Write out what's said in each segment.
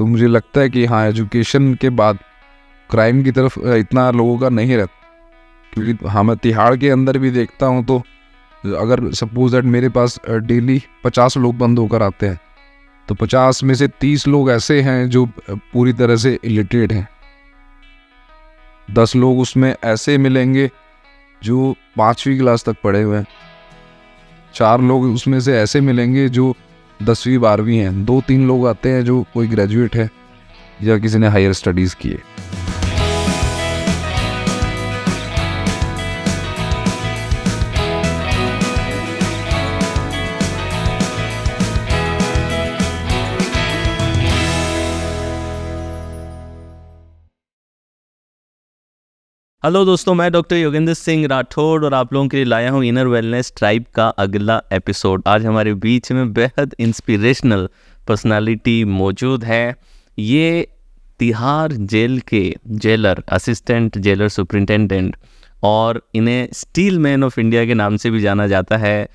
तो मुझे लगता है कि हाँ एजुकेशन के बाद क्राइम की तरफ इतना लोगों का नहीं रहता क्योंकि हाँ मैं तिहाड़ के अंदर भी देखता हूँ तो अगर सपोज दैट मेरे पास डेली पचास लोग बंद होकर आते हैं तो पचास में से तीस लोग ऐसे हैं जो पूरी तरह से इलिटरेट हैं दस लोग उसमें ऐसे मिलेंगे जो पाँचवीं क्लास तक पढ़े हुए हैं चार लोग उसमें से ऐसे मिलेंगे जो दसवीं बारहवीं हैं दो तीन लोग आते हैं जो कोई ग्रेजुएट है या किसी ने हायर स्टडीज़ किए हेलो दोस्तों मैं डॉक्टर योगेंद्र सिंह राठौड़ और आप लोगों के लिए लाया हूँ इनर वेलनेस ट्राइब का अगला एपिसोड आज हमारे बीच में बेहद इंस्पिरेशनल पर्सनालिटी मौजूद है ये तिहार जेल के जेलर असिस्टेंट जेलर सुप्रिंटेंडेंट और इन्हें स्टील मैन ऑफ इंडिया के नाम से भी जाना जाता है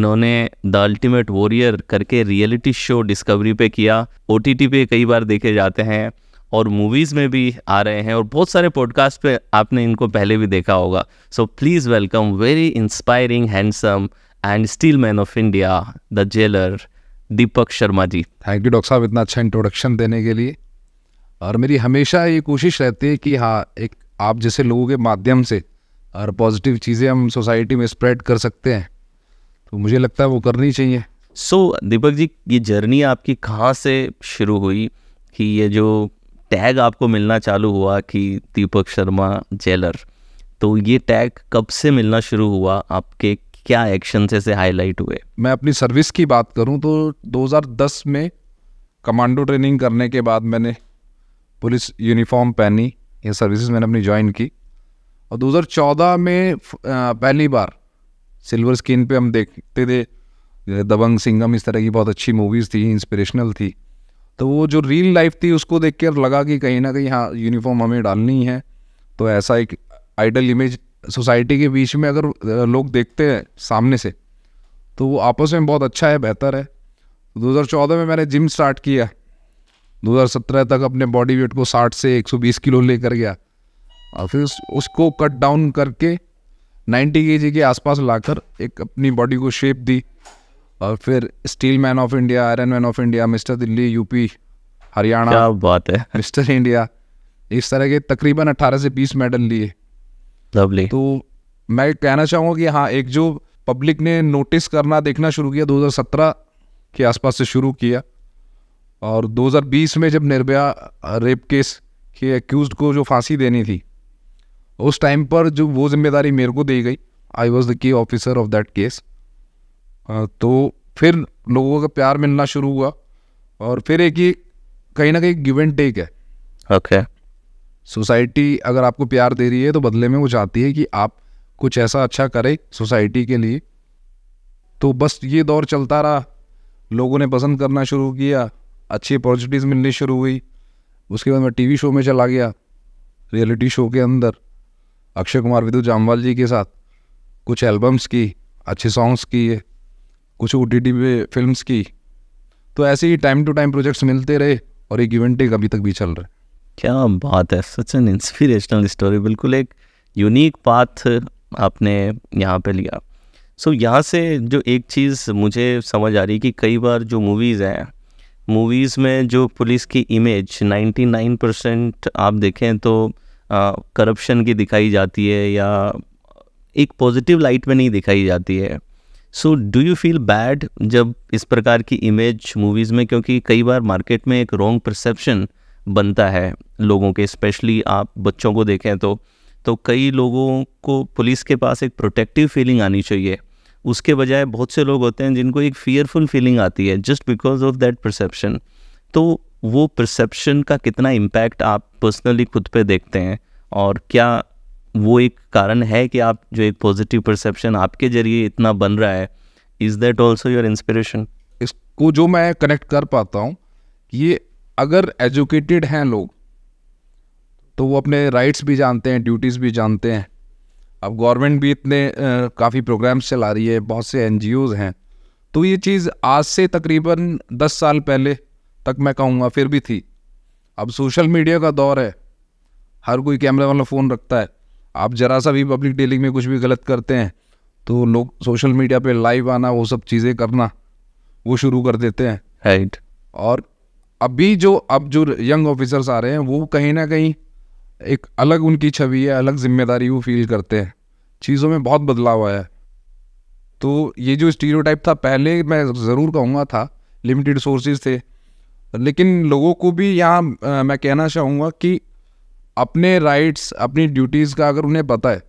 इन्होंने द अल्टीमेट वॉरियर करके रियलिटी शो डिस्कवरी पे किया ओ पे कई बार देखे जाते हैं और मूवीज़ में भी आ रहे हैं और बहुत सारे पॉडकास्ट पे आपने इनको पहले भी देखा होगा so please welcome very inspiring handsome and steel man of India the jailer Deepak Sharma ji thank you doctor साहब इतना अच्छा इंट्रोडक्शन देने के लिए और मेरी हमेशा ये कोशिश रहती है कि हाँ एक आप जैसे लोगों के माध्यम से और पॉजिटिव चीज़ें हम सोसाइटी में स्प्रेड कर सकते हैं तो मुझे लगता है वो करनी चाहिए सो so, दीपक जी ये जर्नी आपकी कहाँ से शुरू हुई कि ये जो टैग आपको मिलना चालू हुआ कि दीपक शर्मा जेलर तो ये टैग कब से मिलना शुरू हुआ आपके क्या एक्शन से, से हाईलाइट हुए मैं अपनी सर्विस की बात करूं तो 2010 में कमांडो ट्रेनिंग करने के बाद मैंने पुलिस यूनिफॉर्म पहनी ये सर्विसेज मैंने अपनी ज्वाइन की और 2014 में पहली बार सिल्वर स्क्रीन पे हम देखते थे दबंग सिंगम इस तरह की बहुत अच्छी मूवीज़ थी इंस्पिरेशनल थी तो वो जो रियल लाइफ थी उसको देख कर लगा कि कहीं ना कहीं हाँ यूनिफॉर्म हमें डालनी है तो ऐसा एक आइडल इमेज सोसाइटी के बीच में अगर लोग देखते हैं सामने से तो वो आपस में बहुत अच्छा है बेहतर है 2014 में मैंने जिम स्टार्ट किया 2017 तक अपने बॉडी वेट को 60 से 120 किलो लेकर गया और फिर उस उसको कट डाउन करके 90 के के आसपास लाकर एक अपनी बॉडी को शेप दी और फिर steel man of India iron man of India mister Delhi UP Haryana क्या बात है मिस्टर इंडिया इस तरह के तकरीबन अट्ठारह से बीस मेडल लिए लवली तो मैं कहना चाहूँगा कि हाँ एक जो पब्लिक ने नोटिस करना देखना शुरू किया 2017 के आसपास से शुरू किया और 2020 में जब निर्भया रेप केस के एक्यूज को जो फांसी देनी थी उस टाइम पर जो वो जिम्मेदारी मेरे को दी गई I was the key officer of that case तो फिर लोगों का प्यार मिलना शुरू हुआ और फिर एक ही कहीं ना कहीं गिव एंड टेक है ओके okay. सोसाइटी अगर आपको प्यार दे रही है तो बदले में वो चाहती है कि आप कुछ ऐसा अच्छा करें सोसाइटी के लिए तो बस ये दौर चलता रहा लोगों ने पसंद करना शुरू किया अच्छी अपॉर्चुनिटीज़ मिलनी शुरू हुई उसके बाद मैं टीवी शो में चला गया रियलिटी शो के अंदर अक्षय कुमार विदु जामवाल जी के साथ कुछ एल्बम्स की अच्छे सॉन्ग्स किए कुछ ओ टी टी पे फिल्म की तो ऐसे ही टाइम टू टाइम प्रोजेक्ट्स मिलते रहे और एक इवेंट एक अभी तक भी चल रहा है क्या बात है सच एन इंस्पिरेशनल स्टोरी बिल्कुल एक यूनिक पाथ आपने यहाँ पे लिया सो so, यहाँ से जो एक चीज़ मुझे समझ आ रही है कि कई बार जो मूवीज़ हैं मूवीज़ में जो पुलिस की इमेज 99 परसेंट आप देखें तो करप्शन की दिखाई जाती है या एक पॉजिटिव लाइट में नहीं दिखाई जाती है so do you feel bad जब इस प्रकार की इमेज मूवीज़ में क्योंकि कई बार मार्केट में एक रॉन्ग परसेप्शन बनता है लोगों के स्पेशली आप बच्चों को देखें तो तो कई लोगों को पुलिस के पास एक प्रोटेक्टिव फीलिंग आनी चाहिए उसके बजाय बहुत से लोग होते हैं जिनको एक फियरफुल फीलिंग आती है just because of that perception तो वो परसेप्शन का कितना इम्पैक्ट आप पर्सनली खुद पे देखते हैं और क्या वो एक कारण है कि आप जो एक पॉजिटिव परसेप्शन आपके जरिए इतना बन रहा है is that also your inspiration इसको जो मैं कनेक्ट कर पाता हूँ ये अगर एजुकेटेड हैं लोग तो वो अपने राइट्स भी जानते हैं ड्यूटीज़ भी जानते हैं अब गवर्नमेंट भी इतने काफ़ी प्रोग्राम्स चला रही है बहुत से एन हैं तो ये चीज़ आज से तकरीबन दस साल पहले तक मैं कहूँगा फिर भी थी अब सोशल मीडिया का दौर है हर कोई कैमरे वाला फ़ोन रखता है आप ज़रा सा भी पब्लिक डीलिंग में कुछ भी गलत करते हैं तो लोग सोशल मीडिया पे लाइव आना वो सब चीज़ें करना वो शुरू कर देते हैं राइट right. और अभी जो अब जो यंग ऑफिसर्स आ रहे हैं वो कहीं ना कहीं एक अलग उनकी छवि है अलग जिम्मेदारी वो फील करते हैं चीज़ों में बहुत बदलाव आया है तो ये जो स्टीरियोटाइप था पहले मैं ज़रूर कहूँगा था लिमिटेड सोर्सेज थे लेकिन लोगों को भी यहाँ मैं कहना चाहूँगा कि अपने राइट्स अपनी ड्यूटीज़ का अगर उन्हें पता है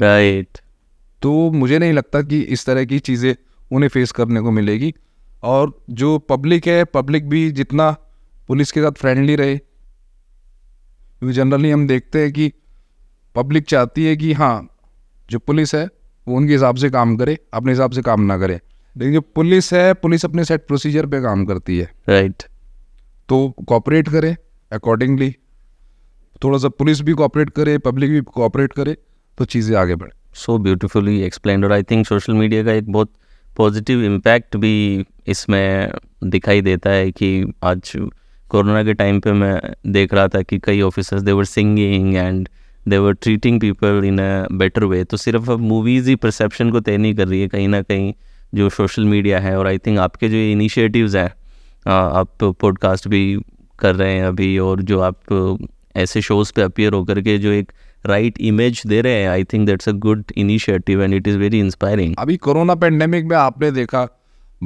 राइट तो मुझे नहीं लगता कि इस तरह की चीज़ें उन्हें फेस करने को मिलेगी और जो पब्लिक है पब्लिक भी जितना पुलिस के साथ फ्रेंडली रहे क्योंकि जनरली हम देखते हैं कि पब्लिक चाहती है कि हाँ जो पुलिस है वो उनके हिसाब से काम करे अपने हिसाब से काम ना करे लेकिन जो पुलिस है पुलिस अपने सेट प्रोसीजर पे काम करती है राइट right. तो कॉपरेट करें अकॉर्डिंगली थोड़ा सा पुलिस भी कोऑपरेट करे पब्लिक भी कोऑपरेट करे तो चीज़ें आगे बढ़े सो ब्यूटिफुली एक्सप्लेन और आई थिंक सोशल मीडिया का एक बहुत पॉजिटिव इम्पैक्ट भी इसमें दिखाई देता है कि आज कोरोना के टाइम पे मैं देख रहा था कि कई officers they were singing and they were treating people in a better way तो सिर्फ अब मूवीज़ ही परसेप्शन को तय नहीं कर रही है कहीं ना कहीं जो सोशल मीडिया है और आई थिंक आपके जो इनिशिएटिव्स हैं आप पॉडकास्ट भी कर रहे हैं अभी और जो आप ऐसे शोज पे अपियर होकर के जो एक राइट इमेज दे रहे हैं I think that's a good initiative and it is very inspiring अभी कोरोना पेंडेमिक में आपने देखा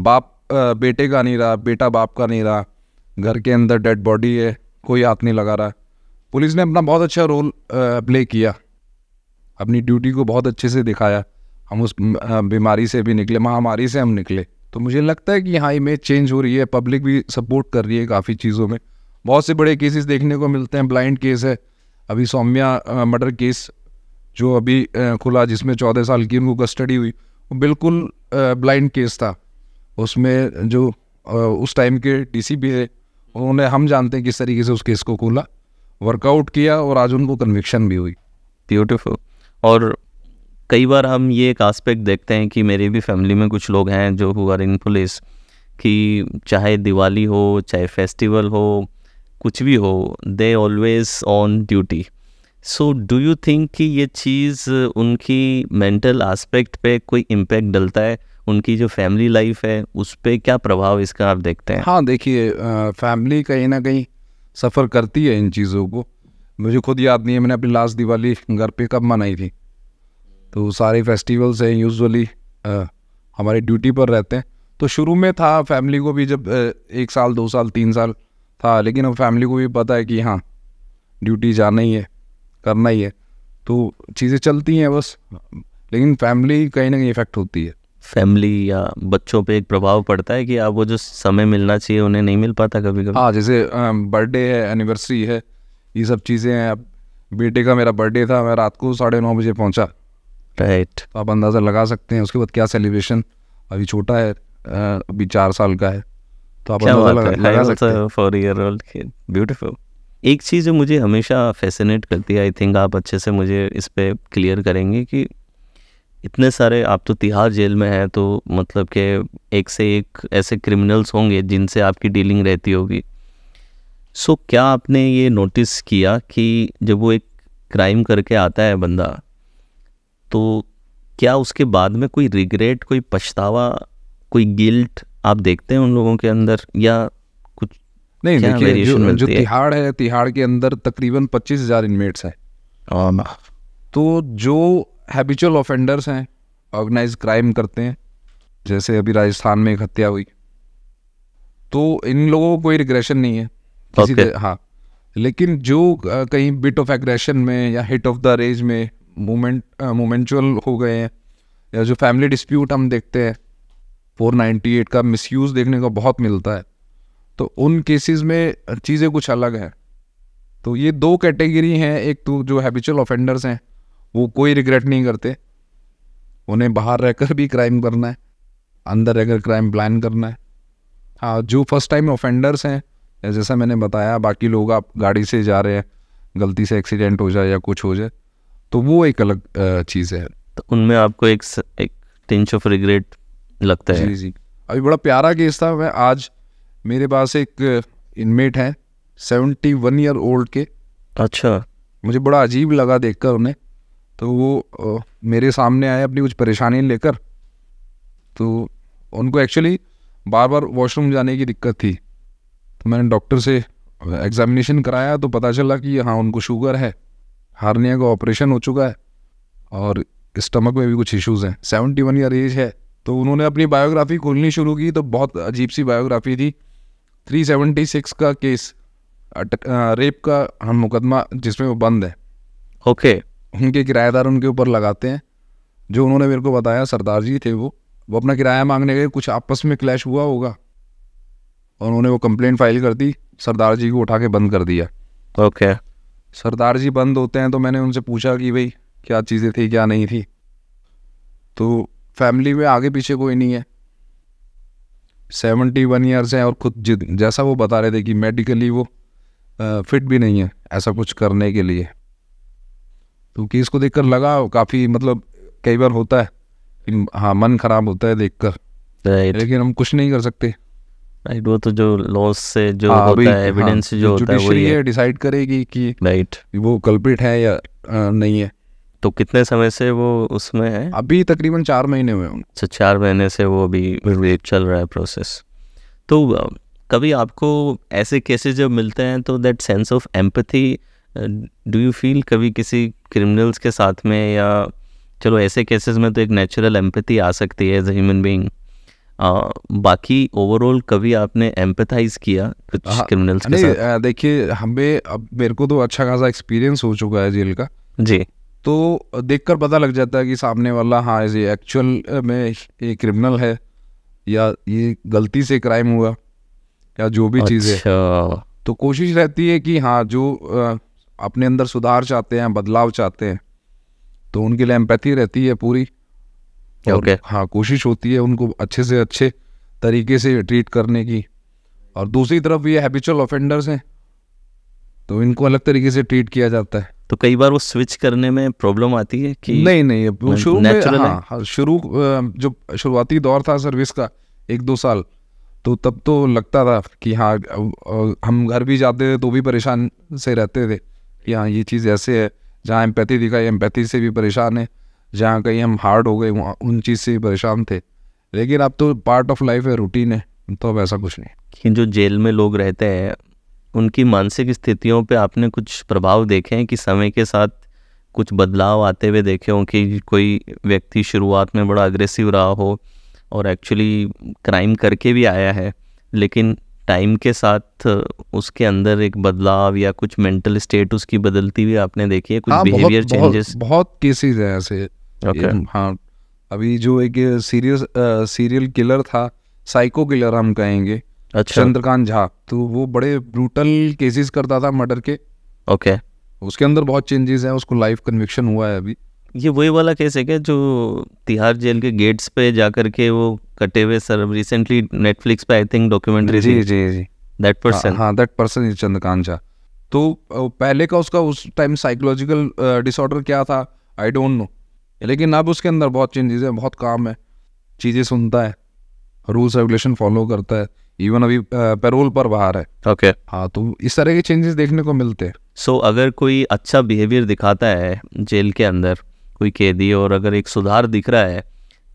बाप बेटे का नहीं रहा बेटा बाप का नहीं रहा घर के अंदर डेड बॉडी है कोई हाथ नहीं लगा रहा पुलिस ने अपना बहुत अच्छा रोल प्ले किया अपनी ड्यूटी को बहुत अच्छे से दिखाया हम उस बीमारी से भी निकले महामारी से हम निकले तो मुझे लगता है कि हाँ इमेज चेंज हो रही है पब्लिक भी सपोर्ट कर रही है काफ़ी चीज़ों में बहुत से बड़े केसेस देखने को मिलते हैं ब्लाइंड केस है अभी सौम्या मर्डर केस जो अभी खुला जिसमें चौदह साल की उनको कस्टडी हुई वो बिल्कुल ब्लाइंड केस था उसमें जो उस टाइम के डीसीपी थे उन्होंने हम जानते हैं किस तरीके से उस केस को खोला वर्कआउट किया और आज उनको कन्विक्शन भी हुई ब्यूटिफुल और कई बार हम ये एक आस्पेक्ट देखते हैं कि मेरी भी फैमिली में कुछ लोग हैं जो हु आर इन पुलिस कि चाहे दिवाली हो चाहे फेस्टिवल हो कुछ भी हो they always on duty so do you think कि ये चीज़ उनकी मेंटल आस्पेक्ट पे कोई इम्पैक्ट डलता है उनकी जो फैमिली लाइफ है उस पर क्या प्रभाव इसका आप देखते हैं हाँ देखिए फैमिली कहीं ना कहीं सफ़र करती है इन चीज़ों को मुझे खुद याद नहीं है मैंने अपनी लास्ट दिवाली घर पे कब मनाई थी तो सारे फेस्टिवल्स हैं यूजुअली हमारे ड्यूटी पर रहते हैं तो शुरू में था फैमिली को भी जब एक साल दो साल तीन साल था लेकिन अब फैमिली को भी पता है कि हाँ ड्यूटी जाना ही है करना ही है तो चीज़ें चलती हैं बस लेकिन फैमिली कहीं ना कहीं इफेक्ट होती है फैमिली या बच्चों पे एक प्रभाव पड़ता है कि आप वो जो समय मिलना चाहिए उन्हें नहीं मिल पाता कभी कभी हाँ जैसे बर्थडे है एनिवर्सरी है ये सब चीज़ें हैं अब बेटे का मेरा बर्थडे था मैं रात को साढ़े नौ बजे पहुँचा राइट तो आप अंदाज़ा लगा सकते हैं उसके बाद क्या सेलिब्रेशन अभी छोटा है अभी चार साल का है तो आप क्या बात है I year old kid beautiful एक चीज़ जो मुझे हमेशा फैसिनेट करती है आई थिंक आप अच्छे से मुझे इस पर क्लियर करेंगे कि इतने सारे आप तो तिहाड़ जेल में हैं तो मतलब के एक से एक ऐसे क्रिमिनल्स होंगे जिनसे आपकी डीलिंग रहती होगी सो so, क्या आपने ये नोटिस किया कि जब वो एक क्राइम करके आता है बंदा तो क्या उसके बाद में कोई रिग्रेट कोई पछतावा कोई गिल्ट आप देखते हैं उन लोगों के अंदर या कुछ नहीं देखिए जो, जो तिहाड़ है तिहाड़ के अंदर तकरीबन पच्चीस हज़ार इनमेट्स है um, तो जो हैबिचुअल ऑफेंडर्स हैं ऑर्गेनाइज क्राइम करते हैं जैसे अभी राजस्थान में एक हत्या हुई तो इन लोगों को कोई रिग्रेशन नहीं है किसी okay. हाँ लेकिन जो कहीं बिट ऑफ एग्रेशन में या हिट ऑफ द रेज में मोमेंट मोमेंचुअल हो गए हैं या जो फैमिली डिस्प्यूट हम देखते हैं 498 का मिसयूज़ देखने को बहुत मिलता है तो उन केसेस में चीज़ें कुछ अलग हैं तो ये दो कैटेगरी हैं एक तो जो हैबिचुअल ऑफेंडर्स हैं वो कोई रिग्रेट नहीं करते उन्हें बाहर रहकर भी क्राइम करना है अंदर रहकर क्राइम प्लान करना है हाँ जो फर्स्ट टाइम ऑफेंडर्स हैं जैसा मैंने बताया बाकी लोग आप गाड़ी से जा रहे हैं गलती से एक्सीडेंट हो जाए या कुछ हो जाए तो वो एक अलग चीज़ है तो उनमें आपको एक एक टिंच ऑफ रिग्रेट लगता है जी जी अभी बड़ा प्यारा केस था मैं आज मेरे पास एक इनमेट है सेवेंटी वन ईयर ओल्ड के अच्छा मुझे बड़ा अजीब लगा देखकर उन्हें तो वो मेरे सामने आए अपनी कुछ परेशानी लेकर तो उनको एक्चुअली बार बार वॉशरूम जाने की दिक्कत थी तो मैंने डॉक्टर से एग्जामिनेशन कराया तो पता चला कि हाँ उनको शुगर है हार्निया का ऑपरेशन हो चुका है और स्टमक में भी कुछ इश्यूज हैं सेवेंटी वन ईयर एज है तो उन्होंने अपनी बायोग्राफी खोलनी शुरू की तो बहुत अजीब सी बायोग्राफी थी 376 का केस अटक, आ, रेप का हम मुकदमा जिसमें वो बंद है ओके okay. उनके किराएदार उनके ऊपर लगाते हैं जो उन्होंने मेरे को बताया सरदार जी थे वो वो अपना किराया मांगने गए कुछ आपस में क्लैश हुआ होगा और उन्होंने वो कंप्लेंट फाइल कर दी सरदार जी को उठा के बंद कर दिया ओके okay. सरदार जी बंद होते हैं तो मैंने उनसे पूछा कि भाई क्या चीज़ें थी क्या नहीं थी तो फैमिली में आगे पीछे कोई नहीं है सेवेंटी वन ईयर्स हैं और खुद जिद जैसा वो बता रहे थे कि मेडिकली वो आ, फिट भी नहीं है ऐसा कुछ करने के लिए तो कि इसको देखकर लगा काफ़ी मतलब कई बार होता है हाँ मन खराब होता है देखकर right. लेकिन हम कुछ नहीं कर सकते राइट right, वो तो जो लॉस से जो आ, हाँ, होता है एविडेंस हाँ, जो जो होता है वही है डिसाइड करेगी कि राइट right. वो कल्प्रिट है या आ, नहीं है तो कितने समय से वो उसमें है अभी तकरीबन चार महीने हुए अच्छा चार महीने से वो अभी चल रहा है प्रोसेस तो कभी आपको ऐसे केसेस जब मिलते हैं तो that sense of empathy do you feel कभी किसी क्रिमिनल्स के साथ में या चलो ऐसे केसेस में तो एक नेचुरल एम्पथी आ सकती है एज ए ह्यूमन बीइंग बाकी ओवरऑल कभी आपने एम्पथाइज किया कुछ क्रिमिनल्स हाँ, के साथ देखिए हमें अब मेरे को तो अच्छा खासा एक्सपीरियंस हो चुका है जेल का जी तो देखकर पता लग जाता है कि सामने वाला हाँ ये एक्चुअल में ये क्रिमिनल है या ये गलती से क्राइम हुआ या जो भी अच्छा। चीज़ है अच्छा। तो कोशिश रहती है कि हाँ जो अपने अंदर सुधार चाहते हैं बदलाव चाहते हैं तो उनके लिए एम्पैथी रहती है पूरी और ओके। हाँ कोशिश होती है उनको अच्छे से अच्छे तरीके से ट्रीट करने की और दूसरी तरफ ये हैबिचुअल ऑफेंडर्स हैं तो इनको अलग तरीके से ट्रीट किया जाता है तो कई बार वो स्विच करने में प्रॉब्लम आती है कि नहीं नहीं मतलब शुरू में हाँ, हाँ शुरू जो शुरुआती दौर था सर्विस का एक दो साल तो तब तो लगता था कि हाँ हम घर भी जाते थे तो भी परेशान से रहते थे कि हाँ ये चीज़ ऐसे है जहाँ एम्पैथी दिखाई एम्पैथी से भी परेशान है जहाँ कहीं हम हार्ड हो गए वहाँ उन चीज़ से भी परेशान थे लेकिन अब तो पार्ट ऑफ लाइफ है रूटीन है तो अब ऐसा कुछ नहीं कि जो जेल में लोग रहते हैं उनकी मानसिक स्थितियों पे आपने कुछ प्रभाव देखे हैं कि समय के साथ कुछ बदलाव आते हुए देखे हों कि कोई व्यक्ति शुरुआत में बड़ा अग्रेसिव रहा हो और एक्चुअली क्राइम करके भी आया है लेकिन टाइम के साथ उसके अंदर एक बदलाव या कुछ मेंटल स्टेट उसकी बदलती हुई आपने देखी है कुछ बिहेवियर हाँ, चेंजेस बहुत, बहुत केसेस हैं ऐसे okay. हाँ अभी जो एक सीरियस सीरियल किलर था साइको किलर हम कहेंगे अच्छा चंद्रकांत झा तो वो बड़े ब्रूटल केसेस करता था मर्डर के ओके उसके अंदर बहुत चेंजेस हैं उसको लाइफ कन्विक्शन हुआ है अभी ये वही वाला केस है क्या जो तिहाड़ जेल के गेट्स पे जाकर के वो कटे हुए सर रिसेंटली नेटफ्लिक्स पे आई थिंक डॉक्यूमेंट्री जी जी जी दैट पर्सन हाँ that person is Chandrakant Jha तो पहले का उसका उस टाइम साइकोलॉजिकल डिसऑर्डर क्या था आई डोंट नो लेकिन अब उसके अंदर बहुत चेंजेस है बहुत काम है चीज़ें सुनता है रूल्स रेगुलेशन फॉलो करता है इवन अभी पेरोल पर बाहर है ओके okay. हाँ तो इस तरह के चेंजेस देखने को मिलते हैं सो so, अगर कोई अच्छा बिहेवियर दिखाता है जेल के अंदर कोई कैदी और अगर एक सुधार दिख रहा है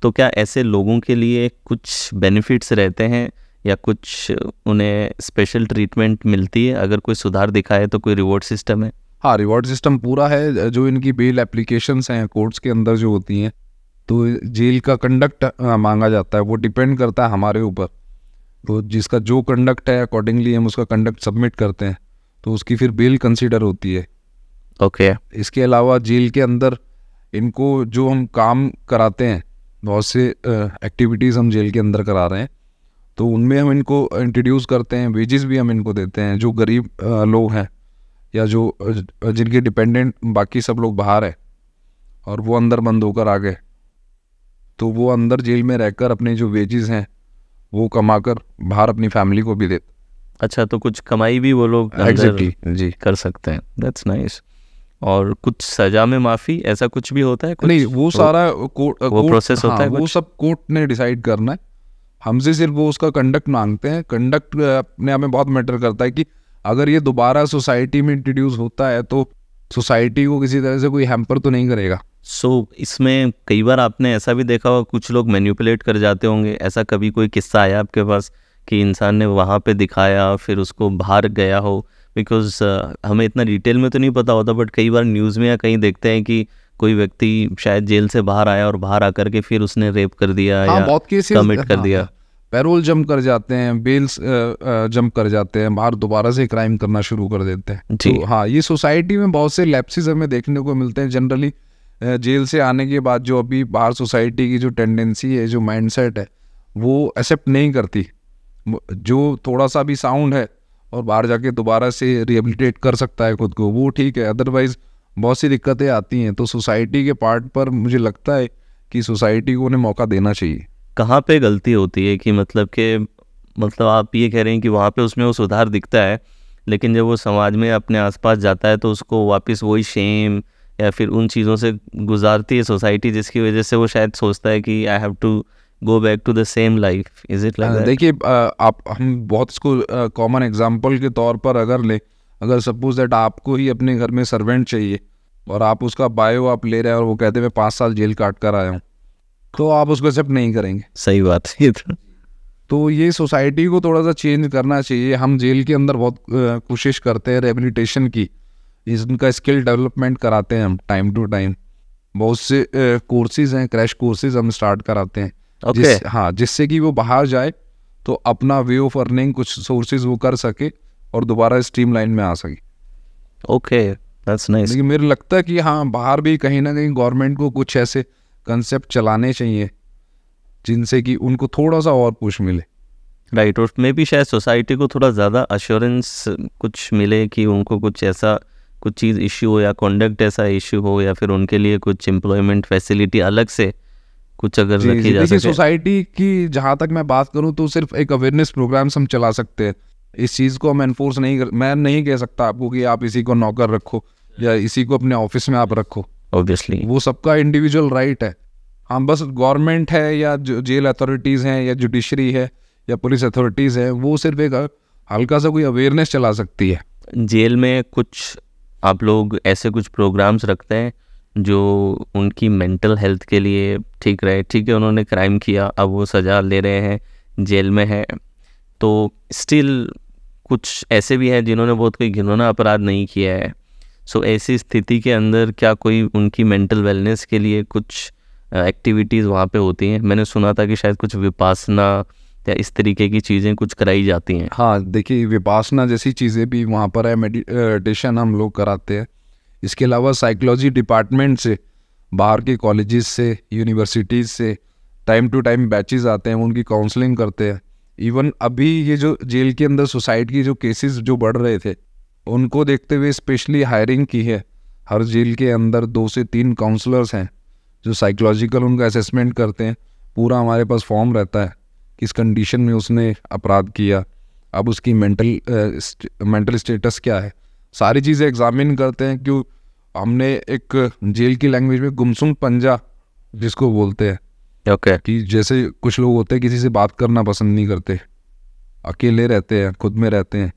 तो क्या ऐसे लोगों के लिए कुछ बेनिफिट्स रहते हैं या कुछ उन्हें स्पेशल ट्रीटमेंट मिलती है अगर कोई सुधार दिखा है तो कोई रिवॉर्ड सिस्टम है हाँ रिवॉर्ड सिस्टम पूरा है जो इनकी बेल एप्लीकेशन हैं कोर्ट्स के अंदर जो होती हैं तो जेल का कंडक्ट मांगा जाता है वो डिपेंड करता है हमारे ऊपर तो जिसका जो कंडक्ट है अकॉर्डिंगली हम उसका कंडक्ट सबमिट करते हैं तो उसकी फिर बेल कंसिडर होती है ओके okay. इसके अलावा जेल के अंदर इनको जो हम काम कराते हैं बहुत से एक्टिविटीज़ हम जेल के अंदर करा रहे हैं तो उनमें हम इनको इंट्रोड्यूस करते हैं वेजेस भी हम इनको देते हैं जो गरीब लोग हैं या जो जिनके डिपेंडेंट बाकी सब लोग बाहर हैं और वो अंदर बंद होकर आ गए तो वो अंदर जेल में रहकर अपने जो वेजेस हैं वो कमा कर बाहर अपनी फैमिली को भी देते अच्छा तो कुछ कमाई भी वो लोग exactly, जी कर सकते हैं दैट्स नाइस nice. और कुछ सजा में माफी ऐसा कुछ भी होता है कुछ? नहीं वो सारा कोर्ट वो प्रोसेस होता हाँ, है कुछ? वो सब कोर्ट ने डिसाइड करना है हमसे सिर्फ वो उसका कंडक्ट मांगते हैं कंडक्ट अपने आप में बहुत मैटर करता है कि अगर ये दोबारा सोसाइटी में इंट्रोड्यूस होता है तो सोसाइटी को किसी तरह से कोई हैम्पर तो नहीं करेगा सो so, इसमें कई बार आपने ऐसा भी देखा होगा कुछ लोग मैन्यूपुलेट कर जाते होंगे ऐसा कभी कोई किस्सा आया आपके पास कि इंसान ने वहाँ पे दिखाया फिर उसको बाहर गया हो बिकॉज uh, हमें इतना डिटेल में तो नहीं पता होता बट कई बार न्यूज़ में या कहीं देखते हैं कि कोई व्यक्ति शायद जेल से बाहर आया और बाहर आकर के फिर उसने रेप कर दिया हाँ, या बहुत कमिट कर हाँ, दिया पैरोल जम कर जाते हैं बेल्स जम uh, uh, कर जाते हैं बाहर दोबारा से क्राइम करना शुरू कर देते हैं तो हाँ ये सोसाइटी में बहुत से लैप्सिस हमें देखने को मिलते हैं जनरली जेल से आने के बाद जो अभी बाहर सोसाइटी की जो टेंडेंसी है जो माइंडसेट है वो एक्सेप्ट नहीं करती जो थोड़ा सा भी साउंड है और बाहर जाके दोबारा से रिहेबिलिटेट कर सकता है खुद को वो ठीक है अदरवाइज़ बहुत सी दिक्कतें आती हैं तो सोसाइटी के पार्ट पर मुझे लगता है कि सोसाइटी को उन्हें मौका देना चाहिए कहाँ पे गलती होती है कि मतलब के मतलब आप ये कह रहे हैं कि वहाँ पे उसमें वो सुधार दिखता है लेकिन जब वो समाज में अपने आसपास जाता है तो उसको वापस वही शेम या फिर उन चीज़ों से गुजारती है सोसाइटी जिसकी वजह से वो शायद सोचता है कि I have to go back to the same life is it like देखिए आप हम बहुत इसको कॉमन एग्जाम्पल के तौर पर अगर लें अगर सपोज दैट आपको ही अपने घर में सर्वेंट चाहिए और आप उसका बायो आप ले रहे हैं और वो कहते हैं मैं पाँच साल जेल काट कर आया हूँ तो आप उसको एक्सेप्ट नहीं करेंगे सही बात है तो तो ये सोसाइटी को थोड़ा सा चेंज करना चाहिए हम जेल के अंदर बहुत कोशिश करते हैं रेबिलिटेशन की इनका स्किल डेवलपमेंट कराते हैं हम टाइम टू टाइम बहुत से कोर्सेज हैं क्रैश कोर्सेज हम स्टार्ट कराते हैं okay. जिस, हाँ जिससे कि वो बाहर जाए तो अपना वे ऑफ अर्निंग कुछ सोर्सेज वो कर सके और दोबारा स्ट्रीम लाइन में आ सके ओके दैट्स नाइस लेकिन मेरे लगता है कि हाँ बाहर भी कहीं ना कहीं गवर्नमेंट को कुछ ऐसे कंसेप्ट चलाने चाहिए जिनसे कि उनको थोड़ा सा और पुश मिले राइट और मे भी शायद सोसाइटी को थोड़ा ज़्यादा अश्योरेंस कुछ मिले कि उनको कुछ ऐसा कुछ चीज़ इश्यू हो या कॉन्डक्ट ऐसा इश्यू हो या फिर उनके लिए कुछ एम्प्लॉयमेंट फैसिलिटी अलग से कुछ अगर जी, रखी जी, जा सके सोसाइटी की जहाँ तक मैं बात करूँ तो सिर्फ एक अवेयरनेस प्रोग्राम्स हम चला सकते हैं इस चीज़ को हम एनफोर्स नहीं कर मैं नहीं कह सकता आपको कि आप इसी को नौकर रखो या इसी को अपने ऑफिस में आप रखो ऑब्वियसली वो सबका इंडिविजुअल राइट है हम बस गवर्नमेंट है या जेल अथॉरिटीज़ हैं या जुडिशरी है या पुलिस अथॉरिटीज़ हैं वो सिर्फ एक हल्का सा कोई अवेयरनेस चला सकती है जेल में कुछ आप लोग ऐसे कुछ प्रोग्राम्स रखते हैं जो उनकी मेंटल हेल्थ के लिए ठीक रहे ठीक है उन्होंने क्राइम किया अब वो सज़ा ले रहे हैं जेल में है तो स्टिल कुछ ऐसे भी हैं जिन्होंने बहुत कोई घिनौना अपराध नहीं किया है सो so, ऐसी स्थिति के अंदर क्या कोई उनकी मेंटल वेलनेस के लिए कुछ एक्टिविटीज़ वहाँ पे होती हैं मैंने सुना था कि शायद कुछ विपासना या इस तरीके की चीज़ें कुछ कराई जाती हैं हाँ देखिए विपासना जैसी चीज़ें भी वहाँ पर है मेडिटेशन हम लोग कराते हैं इसके अलावा साइकोलॉजी डिपार्टमेंट से बाहर के कॉलेजेस से यूनिवर्सिटीज़ से टाइम टू टाइम बैचेज आते हैं उनकी काउंसलिंग करते हैं इवन अभी ये जो जेल के अंदर सोसाइटी की जो केसेस जो बढ़ रहे थे उनको देखते हुए स्पेशली हायरिंग की है हर जेल के अंदर दो से तीन काउंसलर्स हैं जो साइकोलॉजिकल उनका असेसमेंट करते हैं पूरा हमारे पास फॉर्म रहता है किस कंडीशन में उसने अपराध किया अब उसकी मेंटल मेंटल स्टेटस क्या है सारी चीज़ें एग्जामिन करते हैं क्यों हमने एक जेल की लैंग्वेज में गुमसुम पंजा जिसको बोलते हैं ओके okay. कि जैसे कुछ लोग होते हैं किसी से बात करना पसंद नहीं करते अकेले रहते हैं खुद में रहते हैं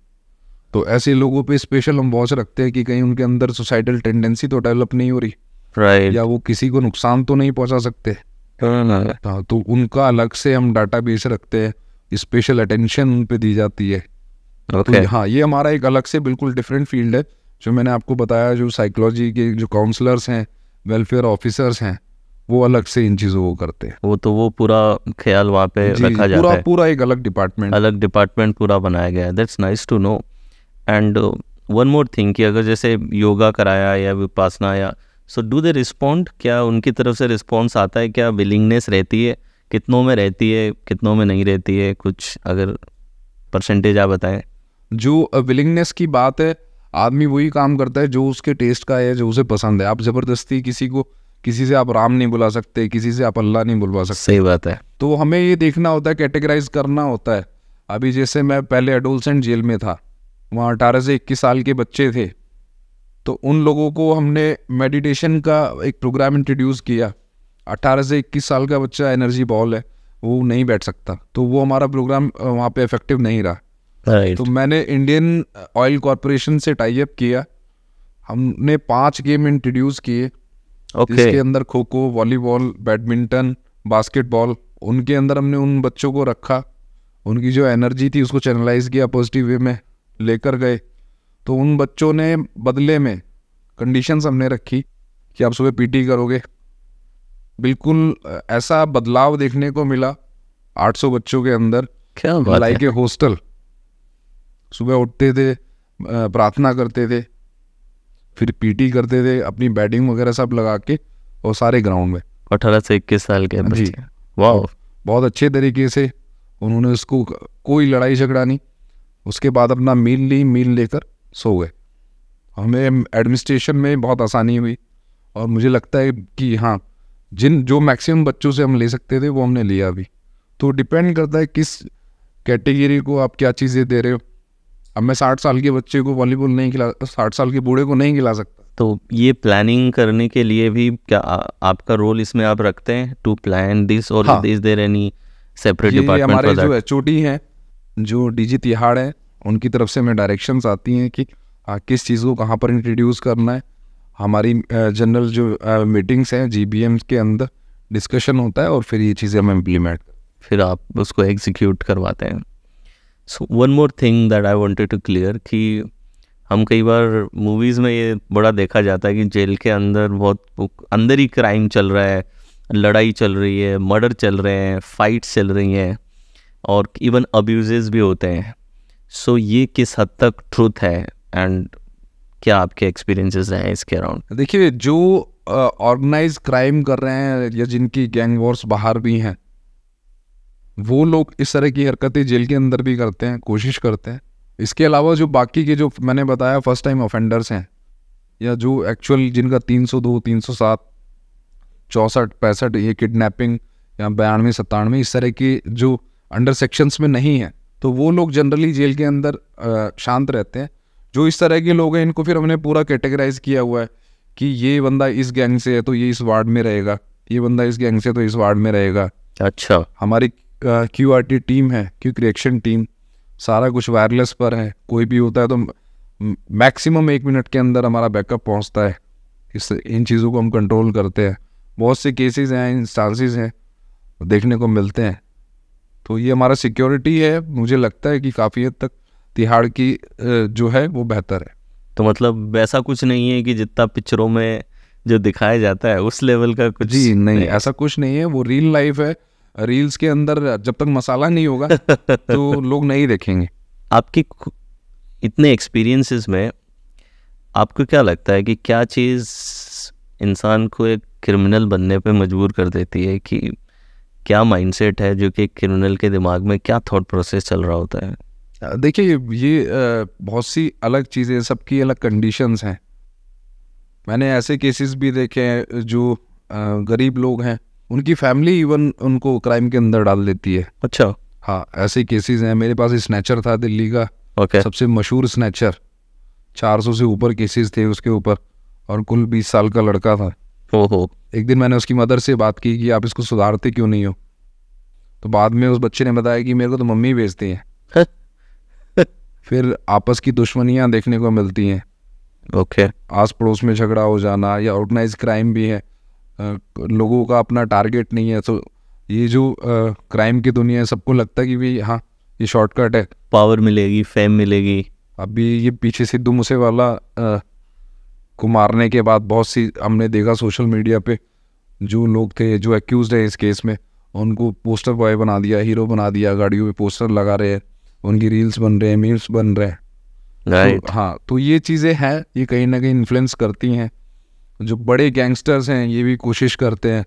तो ऐसे लोगों पे स्पेशल हम वॉच रखते हैं कि कहीं उनके अंदर सोसाइटल टेंडेंसी तो डेवलप नहीं हो रही right. या वो किसी को नुकसान तो नहीं पहुंचा सकते हाँ।, हाँ तो उनका अलग से हम डाटा बेस रखते हैं स्पेशल अटेंशन उन पर दी जाती है तो okay. तो हाँ ये हमारा एक अलग से बिल्कुल डिफरेंट फील्ड है जो मैंने आपको बताया जो साइकोलॉजी के जो काउंसलर्स हैं वेलफेयर ऑफिसर्स हैं वो अलग से इन चीजों को करते हैं वो तो वो पूरा ख्याल वहाँ पे रखा जाता है पूरा, पूरा एक अलग डिपार्टमेंट अलग डिपार्टमेंट पूरा बनाया गया है that's nice to know and one more thing कि अगर जैसे योगा कराया या विपासना या सो डू दे रिस्पॉन्ड क्या उनकी तरफ से रिस्पॉन्स आता है क्या विलिंगनेस रहती है कितनों में रहती है कितनों में नहीं रहती है कुछ अगर परसेंटेज आप बताएं जो विलिंगनेस की बात है आदमी वही काम करता है जो उसके टेस्ट का है जो उसे पसंद है आप ज़बरदस्ती किसी को किसी से आप राम नहीं बुला सकते किसी से आप अल्लाह नहीं बुलवा सकते सही बात है तो हमें ये देखना होता है कैटेगराइज करना होता है अभी जैसे मैं पहले एडोलसेंट जेल में था वहाँ अठारह से इक्कीस साल के बच्चे थे तो उन लोगों को हमने मेडिटेशन का एक प्रोग्राम इंट्रोड्यूस किया 18 से 21 साल का बच्चा एनर्जी बॉल है वो नहीं बैठ सकता तो वो हमारा प्रोग्राम वहाँ पे इफेक्टिव नहीं रहा right. तो मैंने इंडियन ऑयल कॉरपोरेशन से टाई अप किया हमने पांच गेम इंट्रोड्यूस किए okay. जिसके अंदर खो खो वॉलीबॉल बैडमिंटन बास्केटबॉल उनके अंदर हमने उन बच्चों को रखा उनकी जो एनर्जी थी उसको चैनलाइज किया पॉजिटिव वे में लेकर गए तो उन बच्चों ने बदले में कंडीशंस हमने रखी कि आप सुबह पीटी करोगे बिल्कुल ऐसा बदलाव देखने को मिला 800 बच्चों के अंदर क्या बात हॉस्टल सुबह उठते थे प्रार्थना करते थे फिर पीटी करते थे अपनी बैटिंग वगैरह सब लगा के और सारे ग्राउंड में अठारह से इक्कीस साल के अंदर वाह तो बहुत अच्छे तरीके से उन्होंने उसको कोई लड़ाई झगड़ा नहीं उसके बाद अपना मील ली मील लेकर सो गए हमें एडमिनिस्ट्रेशन में बहुत आसानी हुई और मुझे लगता है कि हाँ जिन जो मैक्सिमम बच्चों से हम ले सकते थे वो हमने लिया अभी तो डिपेंड करता है किस कैटेगरी को आप क्या चीज़ें दे रहे हो अब मैं साठ साल के बच्चे को वॉलीबॉल नहीं खिला साठ साल के बूढ़े को नहीं खिला सकता तो ये प्लानिंग करने के लिए भी क्या आ, आपका रोल इसमें आप रखते हैं टू प्लान दिस और this there any separate department हमारे जो एचओडी हैं जो डीजी तिहाड़ हैं उनकी तरफ से हमें डायरेक्शंस आती हैं कि आ, किस चीज़ को कहाँ पर इंट्रोड्यूस करना है हमारी जनरल जो मीटिंग्स हैं जी के अंदर डिस्कशन होता है और फिर ये चीज़ें हम इम्प्लीमेंट फिर आप उसको एग्जीक्यूट करवाते हैं so one more thing that I wanted to clear कि हम कई बार मूवीज़ में ये बड़ा देखा जाता है कि जेल के अंदर बहुत अंदर ही क्राइम चल रहा है लड़ाई चल रही है मर्डर चल रहे हैं फाइट्स चल रही हैं और इवन अब्यूज भी होते हैं सो so, ये किस हद तक ट्रूथ है एंड क्या आपके एक्सपीरियंसेस रहे हैं इसके अराउंड देखिए जो ऑर्गेनाइज uh, क्राइम कर रहे हैं या जिनकी गैंग वॉर्स बाहर भी हैं वो लोग इस तरह की हरकतें जेल के अंदर भी करते हैं कोशिश करते हैं इसके अलावा जो बाकी के जो मैंने बताया फर्स्ट टाइम ऑफेंडर्स हैं या जो एक्चुअल जिनका तीन सौ दो तीन सौ सात चौंसठ पैंसठ ये किडनैपिंग या बयानवे सत्तानवे इस तरह की जो अंडर सेक्शंस में नहीं है तो वो लोग जनरली जेल के अंदर शांत रहते हैं जो इस तरह के लोग हैं इनको फिर हमने पूरा कैटेगराइज किया हुआ है कि ये बंदा इस गैंग से है तो ये इस वार्ड में रहेगा ये बंदा इस गैंग से तो इस वार्ड में रहेगा अच्छा हमारी क्यू आर टी टीम है क्यू क्रिएक्शन टीम सारा कुछ वायरलेस पर है कोई भी होता है तो मैक्सिमम एक मिनट के अंदर हमारा बैकअप पहुंचता है इस इन चीज़ों को हम कंट्रोल करते हैं बहुत से केसेस हैं इंस्टांसिस हैं देखने को मिलते हैं तो ये हमारा सिक्योरिटी है मुझे लगता है कि काफ़ी हद तक तिहाड़ की जो है वो बेहतर है तो मतलब वैसा कुछ नहीं है कि जितना पिक्चरों में जो दिखाया जाता है उस लेवल का कुछ जी नहीं, नहीं ऐसा कुछ नहीं है वो रील लाइफ है रील्स के अंदर जब तक मसाला नहीं होगा तो लोग नहीं देखेंगे आपके इतने एक्सपीरियंसेस में आपको क्या लगता है कि क्या चीज़ इंसान को एक क्रिमिनल बनने पे मजबूर कर देती है कि क्या माइंडसेट है जो कि क्रिमिनल के दिमाग में क्या थॉट प्रोसेस चल रहा होता है देखिए ये बहुत सी अलग चीज़ें सबकी अलग कंडीशंस हैं मैंने ऐसे केसेस भी देखे हैं जो गरीब लोग हैं उनकी फैमिली इवन उनको क्राइम के अंदर डाल देती है अच्छा हाँ ऐसे केसेस हैं मेरे पास स्नैचर था दिल्ली का ओके सबसे मशहूर स्नैचर 400 से ऊपर केसेस थे उसके ऊपर और कुल 20 साल का लड़का था ओहो एक दिन मैंने उसकी मदर से बात की कि आप इसको सुधारते क्यों नहीं हो तो बाद में उस बच्चे ने बताया कि मेरे को तो मम्मी भेजती हैं फिर आपस की दुश्मनियाँ देखने को मिलती हैं ओके आस पड़ोस में झगड़ा हो जाना या ऑर्गेनाइज क्राइम भी है लोगों का अपना टारगेट नहीं है तो ये जो क्राइम की दुनिया है सबको लगता है कि भाई हाँ ये शॉर्टकट है पावर मिलेगी फेम मिलेगी अभी ये पीछे सिद्धू मूसे वाला आ, को मारने के बाद बहुत सी हमने देखा सोशल मीडिया पे जो लोग थे जो एक्यूज हैं इस केस में उनको पोस्टर बॉय बना दिया हीरो बना दिया गाड़ियों पे पोस्टर लगा रहे हैं उनकी रील्स बन रहे हैं मील्स बन रहे हैं तो right. तो, हाँ तो ये चीज़ें हैं ये कहीं ना कहीं इन्फ्लुएंस करती हैं जो बड़े गैंगस्टर्स हैं ये भी कोशिश करते हैं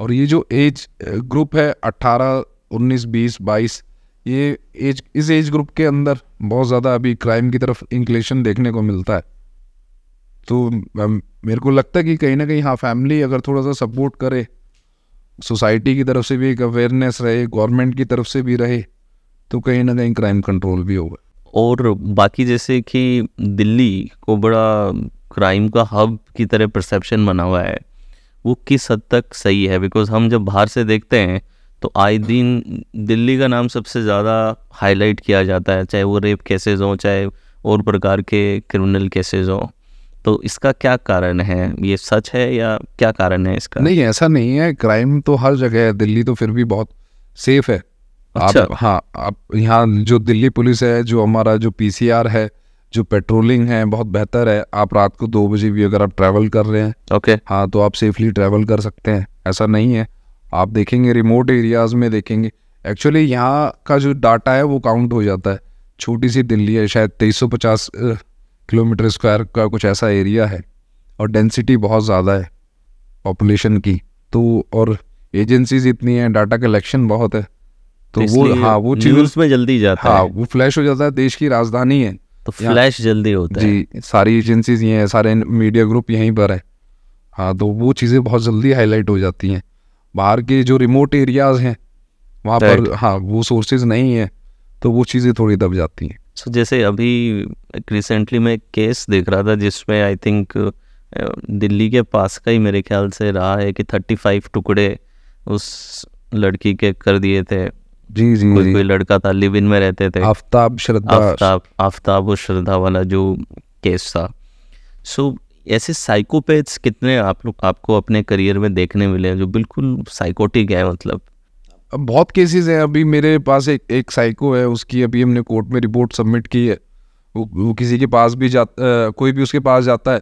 और ये जो एज ग्रुप है अट्ठारह उन्नीस बीस बाईस ये एज इस एज ग्रुप के अंदर बहुत ज़्यादा अभी क्राइम की तरफ इंक्लेशन देखने को मिलता है तो मेरे को लगता है कि कहीं ना कहीं हाँ फैमिली अगर थोड़ा सा सपोर्ट करे सोसाइटी की तरफ से भी एक अवेयरनेस रहे गवर्नमेंट की तरफ से भी रहे तो कहीं ना कहीं क्राइम कंट्रोल भी होगा और बाकी जैसे कि दिल्ली को बड़ा क्राइम का हब की तरह परसेप्शन बना हुआ है वो किस हद तक सही है बिकॉज हम जब बाहर से देखते हैं तो आए दिन दिल्ली का नाम सबसे ज़्यादा हाईलाइट किया जाता है चाहे वो रेप केसेस हों चाहे और प्रकार के क्रिमिनल केसेस हों तो इसका क्या कारण है ये सच है या क्या कारण है इसका नहीं ऐसा नहीं है क्राइम तो हर जगह है दिल्ली तो फिर भी बहुत सेफ है अच्छा आप, हाँ आप यहाँ जो दिल्ली पुलिस है जो हमारा जो पीसीआर है जो पेट्रोलिंग है बहुत बेहतर है आप रात को दो बजे भी अगर आप ट्रैवल कर रहे हैं ओके हाँ तो आप सेफली ट्रैवल कर सकते हैं ऐसा नहीं है आप देखेंगे रिमोट एरियाज में देखेंगे एक्चुअली यहाँ का जो डाटा है वो काउंट हो जाता है छोटी सी दिल्ली है शायद तेईस सौ पचास किलोमीटर स्क्वायर का कुछ ऐसा एरिया है और डेंसिटी बहुत ज़्यादा है पॉपुलेशन की तो और एजेंसीज इतनी हैं डाटा कलेक्शन बहुत है तो, तो वो हाँ वो चीज़ में जल्दी जाता हाँ, है वो फ्लैश हो जाता है देश की राजधानी है तो फ्लैश जल्दी होता जी, है जी सारी एजेंसीज ये हैं सारे मीडिया ग्रुप यहीं पर है हाँ तो वो चीज़ें बहुत जल्दी हाईलाइट हो जाती हैं बाहर के जो रिमोट एरियाज हैं वहाँ पर हाँ वो सोर्सेज नहीं है तो वो चीज़ें थोड़ी दब जाती हैं सो so, जैसे अभी रिसेंटली मैं केस देख रहा था जिसमें आई थिंक दिल्ली के पास का ही मेरे ख्याल से रहा है कि थर्टी फाइव टुकड़े उस लड़की के कर दिए थे जी जी कोई कोई लड़का था लिव इन में रहते थे आफ्ताब श्रद्धा आफ्ताब आफ्ताब और श्रद्धा वाला जो केस था सो so, ऐसे साइकोपैथ्स कितने आप लोग आपको अपने करियर में देखने मिले हैं जो बिल्कुल साइकोटिक है मतलब अब बहुत केसेस हैं अभी मेरे पास एक एक साइको है उसकी अभी हमने कोर्ट में रिपोर्ट सबमिट की है वो, वो किसी के पास भी जाता कोई भी उसके पास जाता है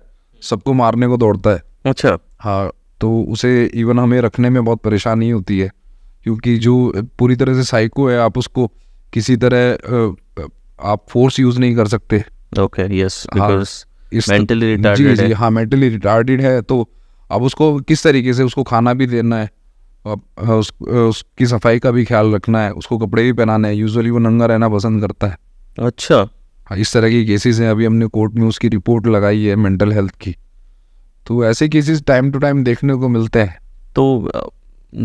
सबको मारने को दौड़ता है अच्छा हाँ तो उसे इवन हमें रखने में बहुत परेशानी होती है क्योंकि जो पूरी तरह से साइको है आप उसको किसी तरह आप फोर्स यूज नहीं कर सकते okay yes because mentally retarded है हाँ मेंटली रिटार्डेड है तो अब उसको किस तरीके से उसको खाना भी देना है अब उस, उसकी सफाई का भी ख्याल रखना है उसको कपड़े भी पहनाने हैं यूजुअली वो नंगा रहना पसंद करता है अच्छा हाँ, इस तरह की केसेस हैं अभी हमने कोर्ट में उसकी रिपोर्ट लगाई है मेंटल हेल्थ की तो ऐसे केसेस टाइम टू टाइम देखने को मिलते हैं तो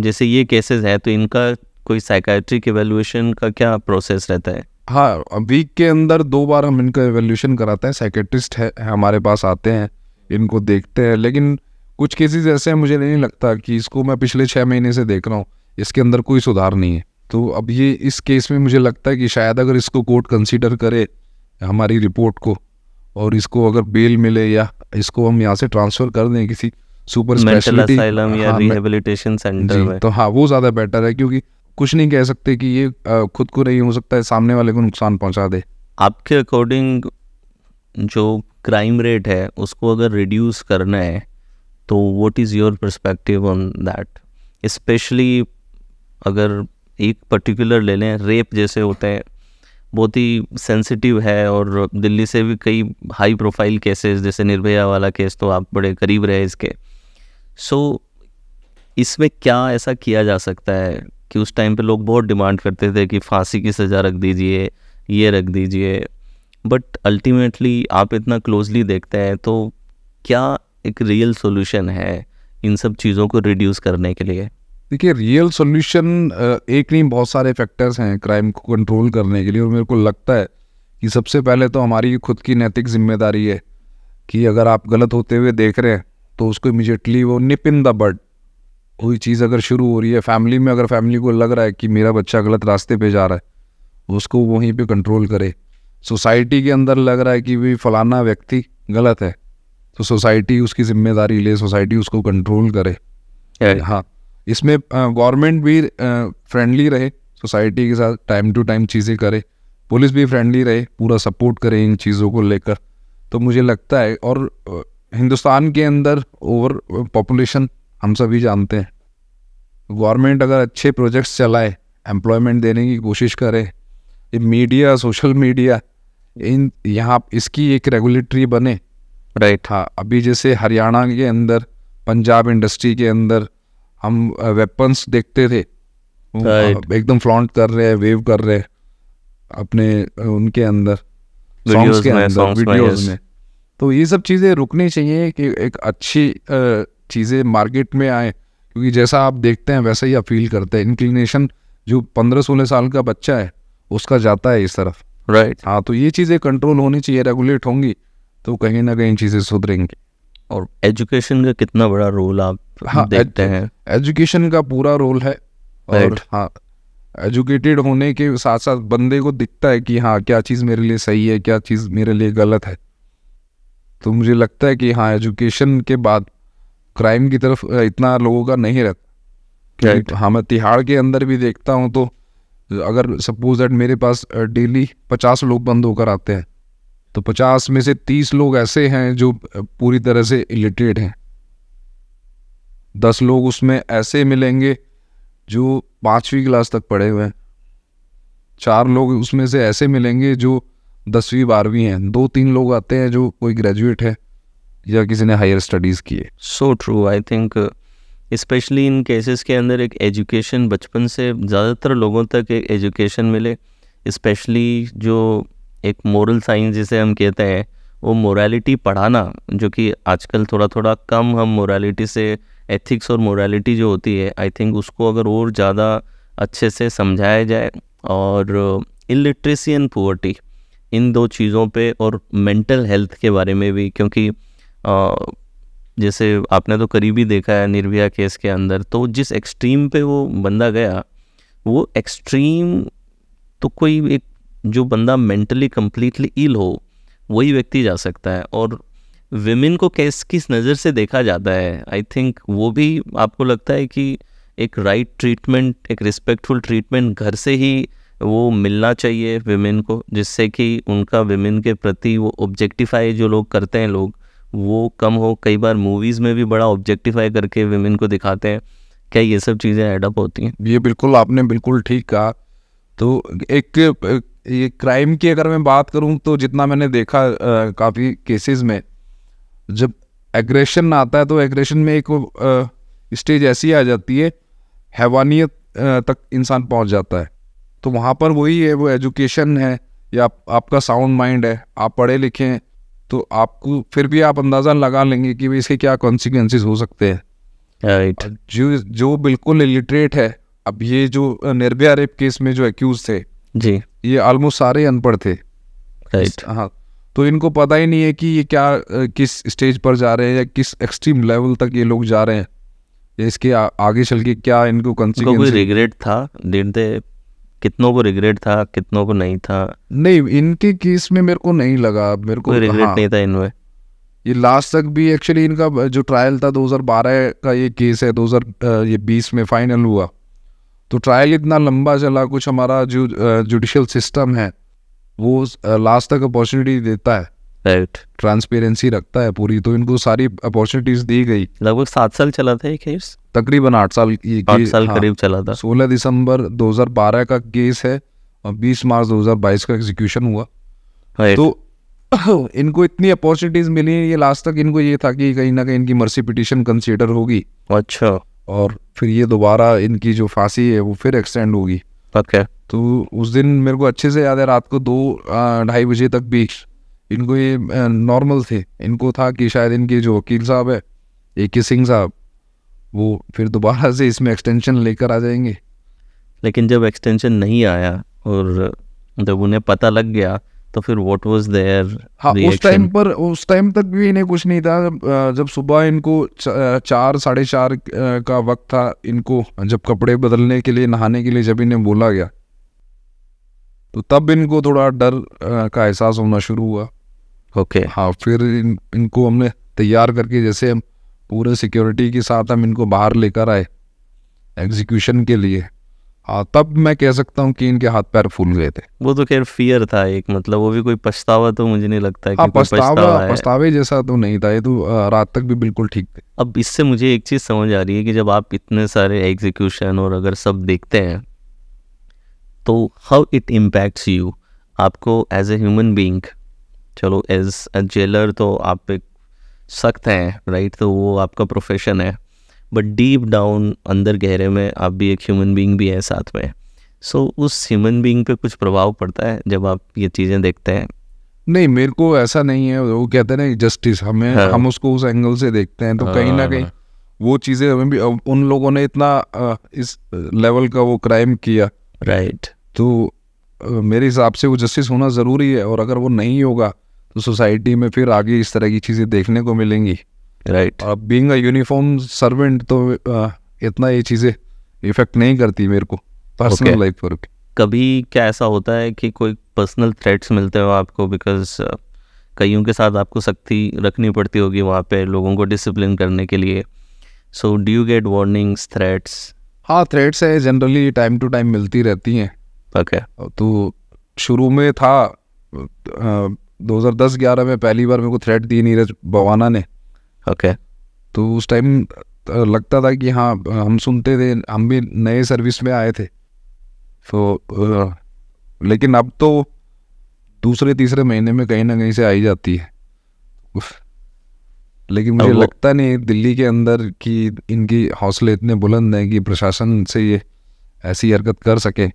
जैसे ये केसेस है तो इनका कोई साइकाट्रिक एवेल्यूशन का क्या प्रोसेस रहता है हाँ वीक के अंदर दो बार हम इनका एवेल्यूशन कराते हैं साइकेट्रिस्ट है हमारे पास आते हैं इनको देखते हैं लेकिन कुछ केसेस ऐसे हैं मुझे नहीं लगता कि इसको मैं पिछले छः महीने से देख रहा हूँ इसके अंदर कोई सुधार नहीं है तो अब ये इस केस में मुझे लगता है कि शायद अगर इसको कोर्ट कंसीडर करे हमारी रिपोर्ट को और इसको अगर बेल मिले या इसको हम यहाँ से ट्रांसफ़र कर दें किसी सुपर स्पेशलिटी रिहेबिलिटेशन सेंटर में तो हाँ वो ज़्यादा बेटर है क्योंकि कुछ नहीं कह सकते कि ये खुद को नहीं हो सकता है सामने वाले को नुकसान पहुंचा दे आपके अकॉर्डिंग जो क्राइम रेट है उसको अगर रिड्यूस करना है तो what is your perspective on that especially अगर एक पर्टिकुलर ले लें रेप जैसे होते हैं बहुत ही सेंसिटिव है और दिल्ली से भी कई हाई प्रोफाइल केसेस जैसे निर्भया वाला केस तो आप बड़े करीब रहे इसके सो so, इसमें क्या ऐसा किया जा सकता है कि उस टाइम पे लोग बहुत डिमांड करते थे कि फांसी की सज़ा रख दीजिए ये रख दीजिए बट अल्टीमेटली आप इतना क्लोजली देखते हैं तो क्या एक रियल सोल्यूशन है इन सब चीज़ों को रिड्यूस करने के लिए देखिए रियल सोल्यूशन एक नहीं बहुत सारे फैक्टर्स हैं क्राइम को कंट्रोल करने के लिए और मेरे को लगता है कि सबसे पहले तो हमारी खुद की नैतिक जिम्मेदारी है कि अगर आप गलत होते हुए देख रहे हैं तो उसको इमिजिएटली वो निप इन द बर्ड कोई चीज़ अगर शुरू हो रही है फैमिली में अगर फैमिली को लग रहा है कि मेरा बच्चा गलत रास्ते पे जा रहा है उसको वहीं पे कंट्रोल करे सोसाइटी के अंदर लग रहा है कि भाई फलाना व्यक्ति गलत है तो सोसाइटी उसकी जिम्मेदारी ले सोसाइटी उसको कंट्रोल करे हाँ इसमें गवर्नमेंट भी फ्रेंडली रहे सोसाइटी के साथ टाइम टू टाइम चीज़ें करे पुलिस भी फ्रेंडली रहे पूरा सपोर्ट करे इन चीज़ों को लेकर तो मुझे लगता है और हिंदुस्तान के अंदर ओवर पॉपुलेशन हम सभी जानते हैं गवर्नमेंट अगर अच्छे प्रोजेक्ट्स चलाए एम्प्लॉयमेंट देने की कोशिश करे ये मीडिया सोशल मीडिया इन यहाँ इसकी एक रेगुलेटरी बने राइट बैठा अभी जैसे हरियाणा के अंदर पंजाब इंडस्ट्री के अंदर हम वेपन्स देखते थे एकदम फ्लॉन्ट कर रहे हैं वेव कर रहे हैं अपने उनके अंदर सॉन्ग्स के अंदर वीडियोस में तो ये सब चीज़ें रुकनी चाहिए कि एक अच्छी चीज़ें मार्केट में आए क्योंकि जैसा आप देखते हैं वैसा ही अपील करते हैं इंक्लिनेशन जो पंद्रह सोलह साल का बच्चा है उसका जाता है इस तरफ राइट right. हाँ तो ये चीज़ें कंट्रोल होनी चाहिए रेगुलेट होंगी तो कहीं ना कहीं चीज़ें सुधरेंगी और एजुकेशन का कितना बड़ा रोल आप हाँ देखते एज, हैं एजुकेशन का पूरा रोल है और हाँ एजुकेटेड होने के साथ साथ बंदे को दिखता है कि हाँ क्या चीज़ मेरे लिए सही है क्या चीज़ मेरे लिए गलत है तो मुझे लगता है कि हाँ एजुकेशन के बाद क्राइम की तरफ इतना लोगों का नहीं रहता right. हाँ मैं तिहाड़ के अंदर भी देखता हूँ तो अगर सपोज दैट मेरे पास डेली पचास लोग बंद होकर आते हैं तो पचास में से तीस लोग ऐसे हैं जो पूरी तरह से इलिटरेट हैं दस लोग उसमें ऐसे मिलेंगे जो पाँचवीं क्लास तक पढ़े हुए हैं चार लोग उसमें से ऐसे मिलेंगे जो दसवीं बारहवीं हैं दो तीन लोग आते हैं जो कोई ग्रेजुएट है या किसी ने हायर स्टडीज़ किए so true I think specially in cases के अंदर एक एजुकेशन बचपन से ज़्यादातर लोगों तक एक एजुकेशन मिले स्पेशली जो एक मोरल साइंस जिसे हम कहते हैं वो मोरालिटी पढ़ाना जो कि आजकल थोड़ा थोड़ा कम हम मोरालिटी से एथिक्स और मोरालिटी जो होती है आई थिंक उसको अगर और ज़्यादा अच्छे से समझाया जाए और इलिट्रेसी एंड पुअर्टी इन दो चीज़ों पे और मेंटल हेल्थ के बारे में भी क्योंकि आ, जैसे आपने तो करीबी देखा है निर्भया केस के अंदर तो जिस एक्सट्रीम पे वो बंदा गया वो एक्सट्रीम तो कोई एक जो बंदा मेंटली कम्प्लीटली इल हो वही व्यक्ति जा सकता है और विमेन को कैस किस नज़र से देखा जाता है आई थिंक वो भी आपको लगता है कि एक राइट right ट्रीटमेंट एक रिस्पेक्टफुल ट्रीटमेंट घर से ही वो मिलना चाहिए विमेन को जिससे कि उनका विमेन के प्रति वो ऑब्जेक्टिफाई जो लोग करते हैं लोग वो कम हो कई बार मूवीज़ में भी बड़ा ऑब्जेक्टिफाई करके विमेन को दिखाते हैं क्या ये सब चीज़ें एडअप होती हैं ये बिल्कुल आपने बिल्कुल ठीक कहा तो एक, एक ये क्राइम की अगर मैं बात करूँ तो जितना मैंने देखा काफ़ी केसेस में जब एग्रेशन आता है तो एग्रेशन में एक स्टेज ऐसी आ जाती है हैवानियत तक इंसान पहुंच जाता है तो वहाँ पर वही है वो एजुकेशन है या आप, आपका साउंड माइंड है आप पढ़े लिखे हैं तो आपको फिर भी आप अंदाज़ा लगा लेंगे कि भाई इसके क्या कॉन्सिक्वेंसेज हो सकते हैं right. जो जो बिल्कुल इलिटरेट है अब ये जो निर्भया रेप केस में जो एक्यूज थे जी ये ऑलमोस्ट सारे अनपढ़ थे राइट हाँ तो इनको पता ही नहीं है कि ये क्या किस स्टेज पर जा रहे हैं या किस एक्सट्रीम लेवल तक ये लोग जा रहे हैं इसके आ, आगे चल के क्या इनको कोई रिग्रेट था डेढ़ कितनों को रिग्रेट था कितनों को नहीं था नहीं इनके केस में मेरे को नहीं लगा मेरे को रिग्रेट हाँ, नहीं था इनमें ये लास्ट तक भी एक्चुअली इनका जो ट्रायल था 2012 का ये केस है दो ये बीस में फाइनल हुआ तो ट्रायल इतना लंबा चला कुछ हमारा जो जुडिशल सिस्टम है वो लास्ट तक अपॉर्चुनिटी देता है राइट ट्रांसपेरेंसी रखता है पूरी तो इनको सारी अपॉर्चुनिटीज दी गई लगभग सात साल चला था ये केस तकरीबन आठ साल ये केस साल हाँ, करीब चला था सोलह दिसंबर 2012 का केस है और बीस मार्च 2022 का एग्जीक्यूशन हुआ तो इनको इतनी अपॉर्चुनिटीज मिली ये लास्ट तक इनको ये था कि कहीं ना कहीं इनकी मर्सी पिटिशन कंसिडर होगी अच्छा और फिर ये दोबारा इनकी जो फांसी है वो फिर एक्सटेंड होगी ओके तो उस दिन मेरे को अच्छे से याद है रात को दो ढाई बजे तक भी इनको ये नॉर्मल थे इनको था कि शायद इनके जो वकील साहब है ए के सिंह साहब वो फिर दोबारा से इसमें एक्सटेंशन लेकर आ जाएंगे लेकिन जब एक्सटेंशन नहीं आया और जब उन्हें पता लग गया तो फिर व्हाट वाज देयर हाँ उस टाइम पर उस टाइम तक भी इन्हें कुछ नहीं था जब सुबह इनको चार साढ़े चार का वक्त था इनको जब कपड़े बदलने के लिए नहाने के लिए जब इन्हें बोला गया तो तब इनको थोड़ा डर का एहसास होना शुरू हुआ ओके okay. हाँ फिर इन, इनको हमने तैयार करके जैसे हम पूरे सिक्योरिटी के साथ हम इनको बाहर लेकर आए एग्जीक्यूशन के लिए हाँ, तब मैं कह सकता हूँ कि इनके हाथ पैर फूल गए थे वो तो खैर फियर था एक मतलब वो भी कोई पछतावा तो मुझे नहीं लगता हाँ, है कि पस्तावा है। पस्तावे जैसा तो नहीं था ये तो रात तक भी बिल्कुल ठीक थे अब इससे मुझे एक चीज़ समझ आ रही है कि जब आप इतने सारे एग्जीक्यूशन और अगर सब देखते हैं तो हाउ इट इम्पैक्ट्स यू आपको एज ए ह्यूमन बींग चलो एज अ जेलर तो आप एक सख्त हैं राइट तो वो आपका प्रोफेशन है बट डीप डाउन अंदर गहरे में आप भी एक ह्यूमन बींग भी हैं साथ में सो so, उस ह्यूमन बींग पे कुछ प्रभाव पड़ता है जब आप ये चीज़ें देखते हैं नहीं मेरे को ऐसा नहीं है वो कहते हैं ना जस्टिस हमें हाँ। हम उसको उस एंगल से देखते हैं तो हाँ, कहीं ना कहीं वो चीज़ें हमें भी उन लोगों ने इतना इस लेवल का वो क्राइम किया राइट तो मेरे हिसाब से वो जस्टिस होना ज़रूरी है और अगर वो नहीं होगा तो सोसाइटी में फिर आगे इस तरह की चीज़ें देखने को मिलेंगी राइट अब बींग अ यूनिफॉर्म सर्वेंट तो uh, इतना ये चीज़ें इफेक्ट नहीं करती मेरे को पर्सनल लाइफ पर कभी क्या ऐसा होता है कि कोई पर्सनल थ्रेट्स मिलते हो आपको बिकॉज uh, कईयों के साथ आपको सख्ती रखनी पड़ती होगी वहाँ पे लोगों को डिसिप्लिन करने के लिए so do you get warnings threats हाँ थ्रेट्स है जनरली टाइम टू टाइम मिलती रहती हैं ओके okay. तो शुरू में था uh, दो हज़ार में पहली बार मेरे को थ्रेट दी नीरज बवाना ने ओके तो उस टाइम लगता था कि हाँ हम सुनते थे हम भी नए सर्विस में आए थे तो लेकिन अब तो दूसरे तीसरे महीने में कहीं ना कहीं से आई जाती है लेकिन मुझे लगता नहीं दिल्ली के अंदर कि इनकी हौसले इतने बुलंद हैं कि प्रशासन से ये ऐसी हरकत कर सके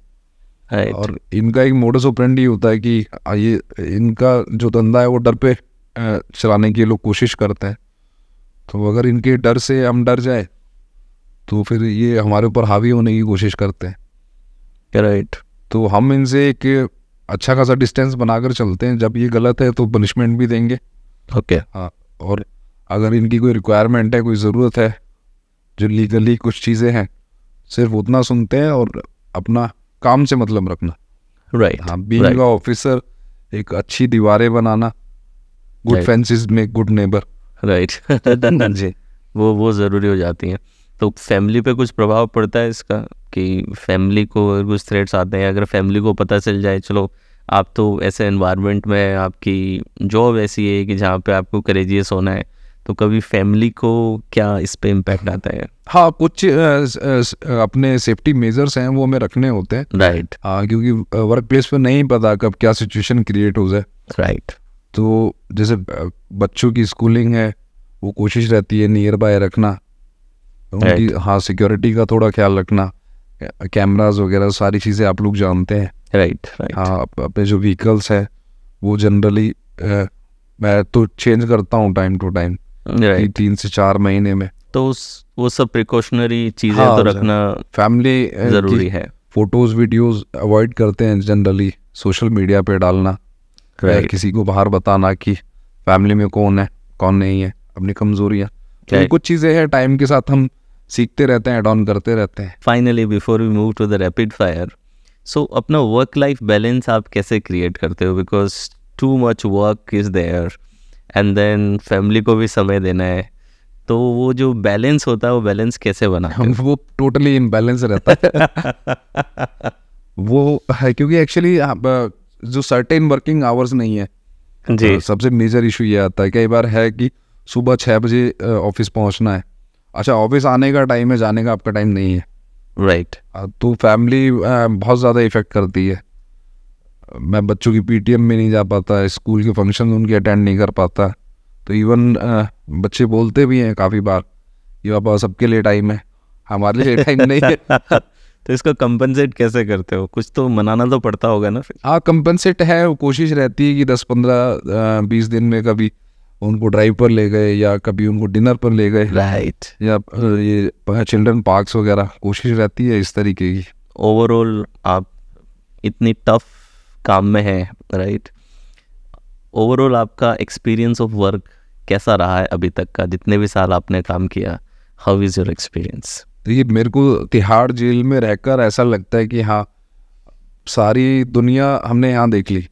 और इनका एक मोडस ही होता है कि ये इनका जो धंधा है वो डर पे चलाने की लोग कोशिश करते हैं तो अगर इनके डर से हम डर जाए तो फिर ये हमारे ऊपर हावी होने की कोशिश करते हैं राइट तो हम इनसे एक अच्छा खासा डिस्टेंस बनाकर चलते हैं जब ये गलत है तो पनिशमेंट भी देंगे ओके okay. हाँ और अगर इनकी कोई रिक्वायरमेंट है कोई ज़रूरत है जो लीगली कुछ चीज़ें हैं सिर्फ उतना सुनते हैं और अपना काम से मतलब रखना राइट हाँ बीइंग ऑफिसर एक अच्छी दीवारें बनाना गुड फेंसिस में गुड नेबर राइट जी वो वो ज़रूरी हो जाती हैं तो फैमिली पे कुछ प्रभाव पड़ता है इसका कि फैमिली को अगर कुछ थ्रेट्स आते हैं अगर फैमिली को पता चल जाए चलो आप तो ऐसे इन्वायरमेंट में आपकी जॉब ऐसी है कि जहाँ पे आपको करेजियस होना है तो कभी फैमिली को क्या इस पर इम्पैक्ट आता है हाँ कुछ अपने सेफ्टी मेजर्स हैं वो हमें रखने होते हैं राइट right. हाँ क्योंकि वर्क प्लेस पर नहीं पता कब क्या सिचुएशन क्रिएट हो जाए राइट तो जैसे बच्चों की स्कूलिंग है वो कोशिश रहती है नियर बाय रखना तो उनकी हाँ सिक्योरिटी का थोड़ा ख्याल रखना कैमराज वगैरह सारी चीज़ें आप लोग जानते हैं राइट हाँ अपने जो व्हीकल्स है वो जनरली मैं तो चेंज करता हूँ टाइम टू टाइम तीन से चार महीने में तो उस वो सब प्रिकॉशनरी चीज़ें हाँ, तो रखना फैमिली ज़रूरी है फोटोज़ वीडियोस अवॉइड करते हैं जनरली सोशल मीडिया पे डालना right. किसी को बाहर बताना कि फैमिली में कौन है कौन नहीं है अपनी कमजोरियाँ तो कुछ चीज़ें हैं टाइम के साथ हम सीखते रहते हैं एड ऑन करते रहते हैं finally before we move to the rapid fire so अपना वर्क लाइफ बैलेंस आप कैसे क्रिएट करते हो because too much work is there and then family को भी समय देना है तो वो जो बैलेंस होता है वो बैलेंस कैसे बना वो टोटली इम्बैलेंस रहता है वो है क्योंकि एक्चुअली जो सर्टेन वर्किंग आवर्स नहीं है जी तो सबसे मेजर इशू ये आता है कई बार है कि सुबह छः बजे ऑफिस पहुंचना है अच्छा ऑफिस आने का टाइम है जाने का आपका टाइम नहीं है राइट right. तो फैमिली बहुत ज़्यादा इफेक्ट करती है मैं बच्चों की पीटीएम में नहीं जा पाता स्कूल के फंक्शन उनके अटेंड नहीं कर पाता तो इवन बच्चे बोलते भी हैं काफ़ी बार कि पापा सबके लिए टाइम है हमारे लिए टाइम नहीं है तो इसका कंपनसेट कैसे करते हो कुछ तो मनाना तो पड़ता होगा ना फिर हाँ कंपनसेट है कोशिश रहती है कि दस पंद्रह बीस दिन में कभी उनको ड्राइव पर ले गए या कभी उनको डिनर पर ले गए राइट या ये चिल्ड्रन पार्क्स वगैरह कोशिश रहती है इस तरीके की ओवरऑल आप इतनी टफ काम में है राइट ओवरऑल आपका एक्सपीरियंस ऑफ वर्क कैसा रहा है अभी तक का जितने भी साल आपने काम किया हाउ इज़ योर एक्सपीरियंस तो ये मेरे को तिहाड़ जेल में रहकर ऐसा लगता है कि हाँ सारी दुनिया हमने यहाँ देख ली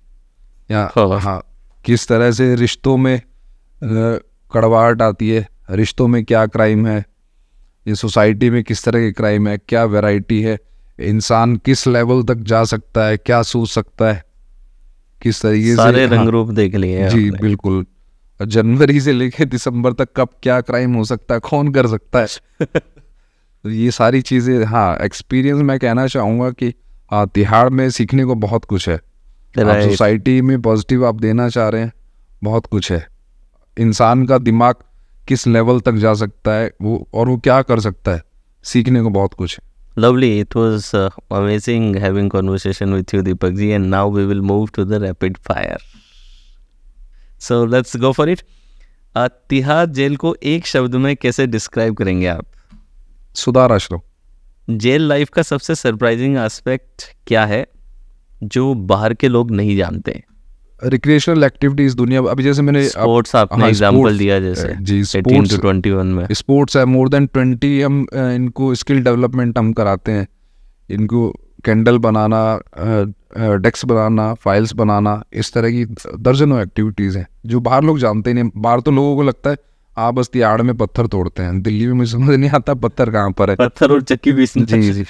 यहाँ हाँ, हाँ किस तरह से रिश्तों में कड़वाहट आती है रिश्तों में क्या क्राइम है ये सोसाइटी में किस तरह के क्राइम है क्या वैरायटी है इंसान किस लेवल तक जा सकता है क्या सोच सकता है किस तरीके सारे से रंग हाँ, रूप देख लिए जी बिल्कुल जनवरी से लेके दिसंबर तक कब क्या क्राइम हो सकता है कौन कर सकता है ये सारी चीज़ें हाँ एक्सपीरियंस मैं कहना चाहूँगा कि हाँ, तिहाड़ में सीखने को बहुत कुछ है सोसाइटी में पॉजिटिव आप देना चाह रहे हैं बहुत कुछ है इंसान का दिमाग किस लेवल तक जा सकता है वो और वो क्या कर सकता है सीखने को बहुत कुछ है Lovely. It was uh, amazing having conversation with you, Deepakji. And now we will move to the rapid fire. So let's go for uh, Tihar jail को एक शब्द में कैसे डिस्क्राइब करेंगे आप सुधार आश्रम जेल लाइफ का सबसे सरप्राइजिंग एस्पेक्ट क्या है जो बाहर के लोग नहीं जानते रिक्रिएशनल एक्टिविटीज दुनिया अभी जैसे मैंने स्पोर्ट्स आप, आपने एग्जांपल हाँ, दिया जैसे जी स्पोर्ट्स टू 21 में स्पोर्ट्स है मोर देन 20 हम इनको स्किल डेवलपमेंट हम कराते हैं इनको कैंडल बनाना डेस्क बनाना फाइल्स बनाना इस तरह की दर्जनों एक्टिविटीज़ हैं जो बाहर लोग जानते नहीं बाहर तो लोगों को लगता है आप बस यार्ड में पत्थर तोड़ते हैं दिल्ली में मुझे समझ नहीं आता पत्थर कहाँ पर है पत्थर और चक्की पीसने जी जी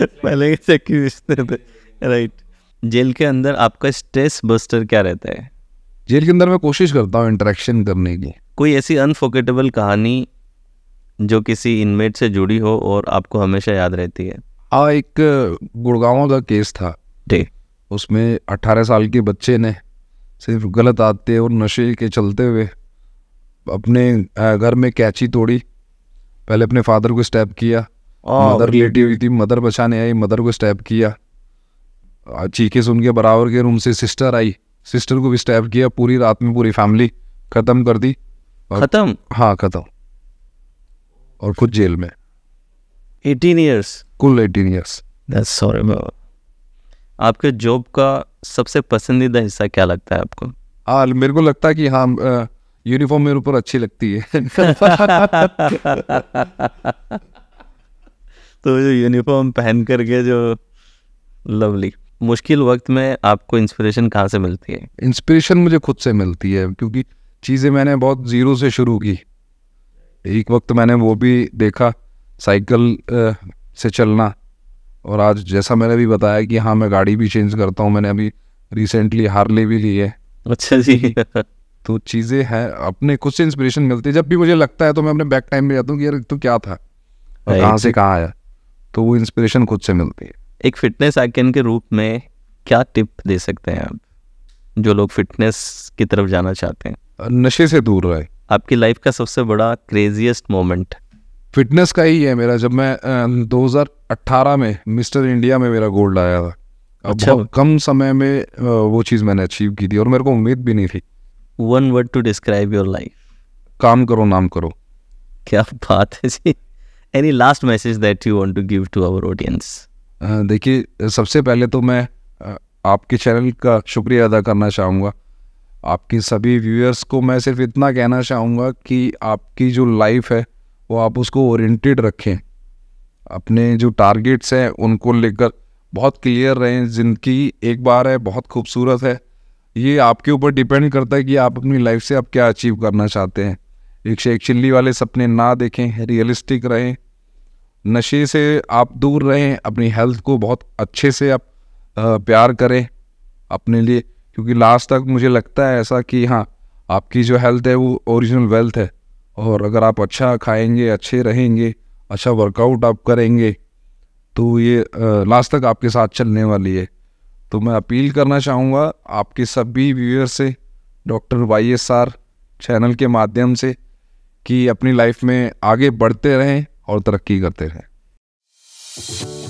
पहले चक्की पीसते थे राइट जेल के अंदर आपका स्ट्रेस बस्टर क्या रहता है जेल के अंदर मैं कोशिश करता हूँ इंटरेक्शन करने की कोई ऐसी अनफोकेटेबल कहानी जो किसी इनमेट से जुड़ी हो और आपको हमेशा याद रहती है हाँ एक गुड़गांव का केस था ठीक उसमें अट्ठारह साल के बच्चे ने सिर्फ गलत आदतें और नशे के चलते हुए अपने घर में कैची तोड़ी पहले अपने फादर को स्टैप किया मदर लेटी हुई थी मदर बचाने आई मदर को स्टैप किया चीखे सुन के बराबर के रूम से सिस्टर आई सिस्टर को भी स्टैप किया पूरी रात में पूरी फैमिली खत्म कर दी खत्म हाँ खत्म और खुद जेल में एटीन ईयर्स कुल एटीन ईयर्स दैट्स आपके जॉब का सबसे पसंदीदा हिस्सा क्या लगता है आपको हाँ मेरे को लगता है कि हाँ यूनिफॉर्म मेरे ऊपर अच्छी लगती है तो जो यूनिफॉर्म पहन करके जो लवली मुश्किल वक्त में आपको इंस्पिरेशन कहाँ से मिलती है इंस्पिरेशन मुझे खुद से मिलती है क्योंकि चीज़ें मैंने बहुत ज़ीरो से शुरू की एक वक्त मैंने वो भी देखा साइकिल से चलना और आज जैसा मैंने भी बताया कि हाँ मैं गाड़ी भी चेंज करता हूँ मैंने अभी रिसेंटली हार्ले भी ली है अच्छा जी तो चीज़ें हैं अपने खुद से इंस्पिरेशन मिलती है जब भी मुझे लगता है तो मैं अपने बैक टाइम में जाता हूँ कि यार तो क्या था और कहाँ से कहाँ आया तो वो इंस्पिरेशन खुद से मिलती है एक फिटनेस आइकन के रूप में क्या टिप दे सकते हैं आप जो लोग फिटनेस की तरफ जाना चाहते हैं नशे से दूर रहे आपकी लाइफ का सबसे बड़ा क्रेजीएस्ट मोमेंट फिटनेस का ही है मेरा जब मैं दो हज़ार 2018 में मिस्टर इंडिया में मेरा गोल्ड आया था अच्छा कम समय में वो चीज़ मैंने अचीव की थी और मेरे को उम्मीद भी नहीं थी one word to describe your life काम करो नाम करो क्या बात है जी any last message that you want to give to our audience देखिए सबसे पहले तो मैं आपके चैनल का शुक्रिया अदा करना चाहूँगा आपके सभी व्यूअर्स को मैं सिर्फ इतना कहना चाहूँगा कि आपकी जो लाइफ है वो आप उसको ओरिएंटेड रखें अपने जो टारगेट्स हैं उनको लेकर बहुत क्लियर रहें ज़िंदगी एक बार है बहुत खूबसूरत है ये आपके ऊपर डिपेंड करता है कि आप अपनी लाइफ से आप क्या अचीव करना चाहते हैं से एक चिल्ली वाले सपने ना देखें रियलिस्टिक रहें नशे से आप दूर रहें अपनी हेल्थ को बहुत अच्छे से आप प्यार करें अपने लिए क्योंकि लास्ट तक मुझे लगता है ऐसा कि हाँ आपकी जो हेल्थ है वो ओरिजिनल वेल्थ है और अगर आप अच्छा खाएंगे अच्छे रहेंगे अच्छा वर्कआउट आप करेंगे तो ये लास्ट तक आपके साथ चलने वाली है तो मैं अपील करना चाहूँगा आपके सभी व्यूअर्स से doctor Y S R channel के माध्यम से कि अपनी लाइफ में आगे बढ़ते रहें और तरक्की करते रहें